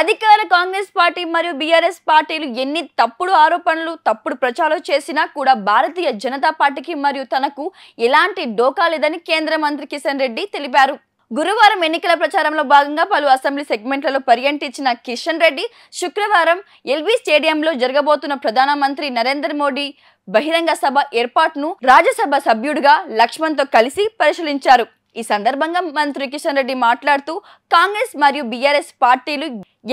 అధికార కాంగ్రెస్ పార్టీ మరియు బీఆర్ఎస్ పార్టీలు ఎన్ని తప్పుడు ఆరోపణలు తప్పుడు ప్రచారాలు చేసినా కూడా భారతీయ జనతా పార్టీకి మరియు తనకు ఎలాంటి డోకా లేదని కేంద్ర మంత్రి కిషన్ రెడ్డి తెలిపారు గురువారం ఎన్నికల ప్రచారంలో భాగంగా పలు అసెంబ్లీ సెగ్మెంట్లలో పర్యటించిన కిషన్ రెడ్డి శుక్రవారం ఎల్బీ స్టేడియంలో జరగబోతున్న ప్రధానమంత్రి నరేంద్ర మోడీ బహిరంగ సభ ఏర్పాటును రాజ్యసభ సభ్యుడిగా లక్ష్మణ్తో కలిసి పరిశీలించారు ఈ సందర్భంగా మంత్రి కిషన్ రెడ్డి మాట్లాడుతూ కాంగ్రెస్ మరియు బీఆర్ఎస్ పార్టీలు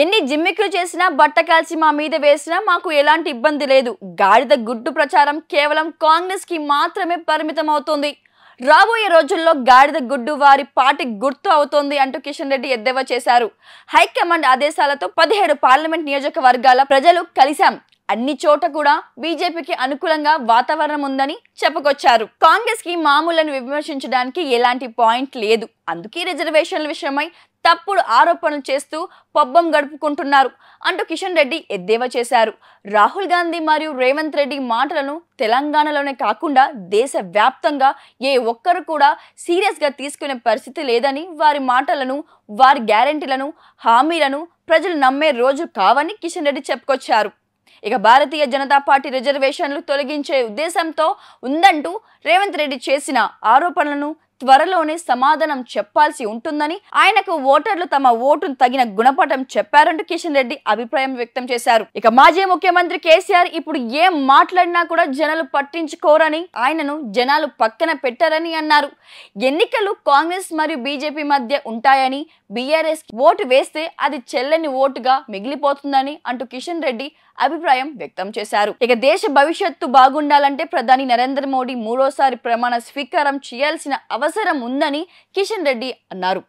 ఎన్ని జిమ్మిక్లు చేసినా బట్ట కాల్చి మా మీద వేసినా మాకు ఎలాంటి ఇబ్బంది లేదు గాడిద గుడ్డు ప్రచారం కేవలం కాంగ్రెస్కి మాత్రమే పరిమితం అవుతుంది రాబోయే రోజుల్లో గాడిద గుడ్డు వారి పార్టీ గుర్తు అవుతోంది అంటూ కిషన్ రెడ్డి ఎద్దేవా చేశారు హైకమాండ్ ఆదేశాలతో పదిహేడు పార్లమెంట్ నియోజకవర్గాల ప్రజలు కలిశాం అన్ని చోట కూడా బీజేపీకి అనుకూలంగా వాతావరణం ఉందని చెప్పుకొచ్చారు కాంగ్రెస్ కి మామూలను విమర్శించడానికి ఎలాంటి పాయింట్ లేదు అందుకే రిజర్వేషన్ల విషయమై తప్పుడు ఆరోపణలు చేస్తూ పబ్బం గడుపుకుంటున్నారు అంటూ కిషన్ రెడ్డి ఎద్దేవా చేశారు రాహుల్ గాంధీ మరియు రేవంత్ రెడ్డి మాటలను తెలంగాణలోనే కాకుండా దేశవ్యాప్తంగా ఏ ఒక్కరు కూడా సీరియస్గా తీసుకునే పరిస్థితి లేదని వారి మాటలను వారి గ్యారంటీలను హామీలను ప్రజలు నమ్మే రోజు కావని కిషన్ రెడ్డి చెప్పుకొచ్చారు ఇక భారతీయ జనతా పార్టీ రిజర్వేషన్లు తొలగించే ఉద్దేశంతో ఉందంటూ రేవంత్ రెడ్డి చేసిన ఆరోపణలను త్వరలోనే సమాధానం చెప్పాల్సి ఉంటుందని ఆయనకు ఓటర్లు తమ ఓటును తగిన గుణపటం చెప్పారంటూ కిషన్ రెడ్డి అభిప్రాయం వ్యక్తం చేశారు ఇక మాజీ ముఖ్యమంత్రి కేసీఆర్ ఇప్పుడు ఏం మాట్లాడినా కూడా జనాలు పట్టించుకోరని ఆయనను జనాలు పక్కన పెట్టారని అన్నారు ఎన్నికలు కాంగ్రెస్ మరియు బీజేపీ మధ్య ఉంటాయని బీఆర్ఎస్ ఓటు వేస్తే అది చెల్లని ఓటుగా మిగిలిపోతుందని అంటూ కిషన్ రెడ్డి అభిప్రాయం వ్యక్తం చేశారు ఇక దేశ భవిష్యత్తు బాగుండాలంటే ప్రధాని నరేంద్ర మోడీ మూడోసారి ప్రమాణ స్వీకారం చేయాల్సిన అవసరం అవసరం ఉందని కిషన్ రెడ్డి అన్నారు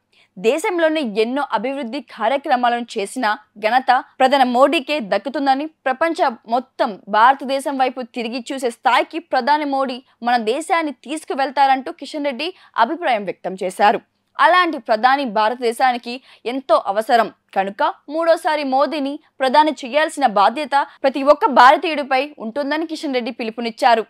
దేశంలోని ఎన్నో అభివృద్ధి కార్యక్రమాలను చేసిన ఘనత ప్రధాని మోడీకే దక్కుతుందని ప్రపంచ మొత్తం భారతదేశం వైపు తిరిగి చూసే స్థాయికి ప్రధాని మోడీ మన దేశాన్ని తీసుకువెళ్తారంటూ కిషన్ రెడ్డి అభిప్రాయం వ్యక్తం చేశారు అలాంటి ప్రధాని భారతదేశానికి ఎంతో అవసరం కనుక మూడోసారి మోదీని ప్రధాని చేయాల్సిన బాధ్యత ప్రతి ఒక్క భారతీయుడిపై ఉంటుందని కిషన్ రెడ్డి పిలుపునిచ్చారు